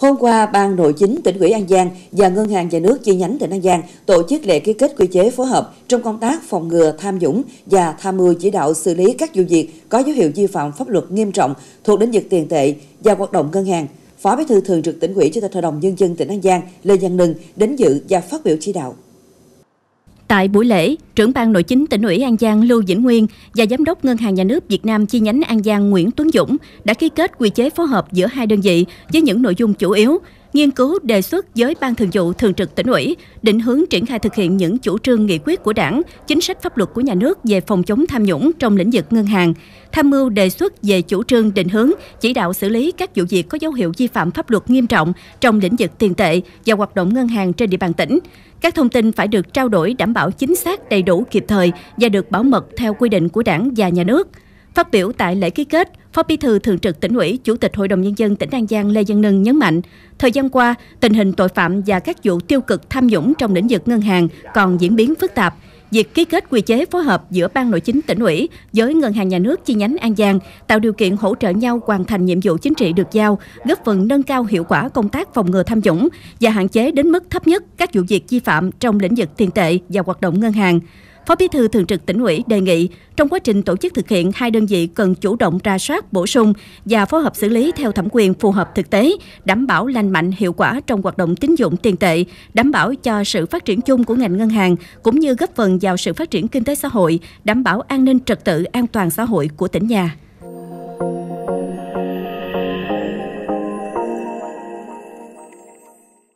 Hôm qua, Ban Nội chính tỉnh ủy An Giang và Ngân hàng Nhà nước chi nhánh tỉnh An Giang tổ chức lễ ký kết quy chế phối hợp trong công tác phòng ngừa tham nhũng và tham mưu chỉ đạo xử lý các vụ việc có dấu hiệu vi phạm pháp luật nghiêm trọng thuộc lĩnh vực tiền tệ và hoạt động ngân hàng. Phó Bí thư Thường trực tỉnh ủy Chủ tịch Hội đồng nhân dân tỉnh An Giang Lê Văn Nừng đến dự và phát biểu chỉ đạo. Tại buổi lễ, trưởng ban nội chính tỉnh ủy An Giang Lưu Vĩnh Nguyên và giám đốc Ngân hàng Nhà nước Việt Nam chi nhánh An Giang Nguyễn Tuấn Dũng đã ký kết quy chế phối hợp giữa hai đơn vị với những nội dung chủ yếu nghiên cứu đề xuất với ban thường vụ thường trực tỉnh ủy định hướng triển khai thực hiện những chủ trương nghị quyết của đảng chính sách pháp luật của nhà nước về phòng chống tham nhũng trong lĩnh vực ngân hàng tham mưu đề xuất về chủ trương định hướng chỉ đạo xử lý các vụ việc có dấu hiệu vi phạm pháp luật nghiêm trọng trong lĩnh vực tiền tệ và hoạt động ngân hàng trên địa bàn tỉnh các thông tin phải được trao đổi đảm bảo chính xác đầy đủ đủ kịp thời và được bảo mật theo quy định của đảng và nhà nước. Phát biểu tại lễ ký kết, Phó Bí thư Thường trực tỉnh ủy, Chủ tịch Hội đồng Nhân dân tỉnh An Giang Lê Văn Nưng nhấn mạnh, thời gian qua, tình hình tội phạm và các vụ tiêu cực tham nhũng trong lĩnh vực ngân hàng còn diễn biến phức tạp, việc ký kết quy chế phối hợp giữa Ban Nội chính tỉnh ủy với Ngân hàng Nhà nước chi nhánh An Giang tạo điều kiện hỗ trợ nhau hoàn thành nhiệm vụ chính trị được giao, góp phần nâng cao hiệu quả công tác phòng ngừa tham nhũng và hạn chế đến mức thấp nhất các vụ việc vi phạm trong lĩnh vực tiền tệ và hoạt động ngân hàng. Phó Bí thư Thường trực tỉnh ủy đề nghị trong quá trình tổ chức thực hiện hai đơn vị cần chủ động ra soát, bổ sung và phối hợp xử lý theo thẩm quyền phù hợp thực tế, đảm bảo lành mạnh hiệu quả trong hoạt động tín dụng tiền tệ, đảm bảo cho sự phát triển chung của ngành ngân hàng cũng như góp phần vào sự phát triển kinh tế xã hội, đảm bảo an ninh trật tự an toàn xã hội của tỉnh nhà.